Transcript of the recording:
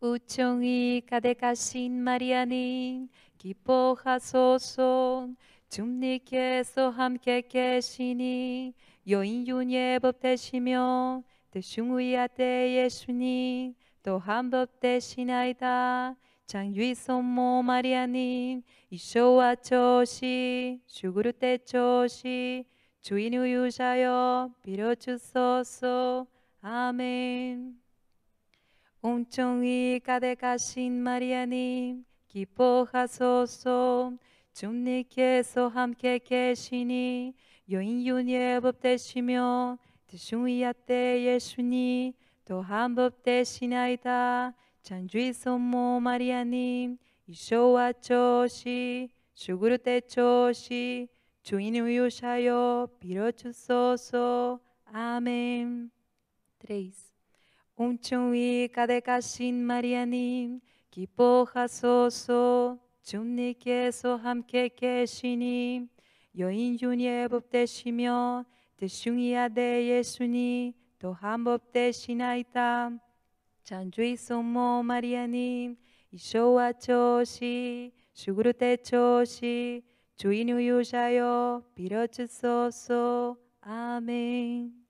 우총이 가득하신 마리아님 기뻐하소서 주님께서 함께 계시니 여인 윤의 법되시며 대중의아 들 예수님 또한 법되시나이다 장유 손모 마리아님 이쇼와 저시 죽을 때 저시 주인 우유자여 빌어주소서 아멘 온종이 가득하신 마리아님 기뻐하소서 주님께서 함께 계시니 여인 윤예 법되시며 드중이야 때 예수니 또한 법되시나이다 찬주의 손모 마리아님 이쇼와 조시 죽을 때 조시 주인을 유하여 빌어주소서 아멘 3 온종일 가득하신 마리아님 기뻐하소서 주님께서 함께 계시니 여인 중에 법되시며 대중이 아대 예수니 또한 법되시나이다 잔주의 소모 마리아님 이쇼와 조시 죽으로 때조시 주인 우유자여 빌어주소서 아멘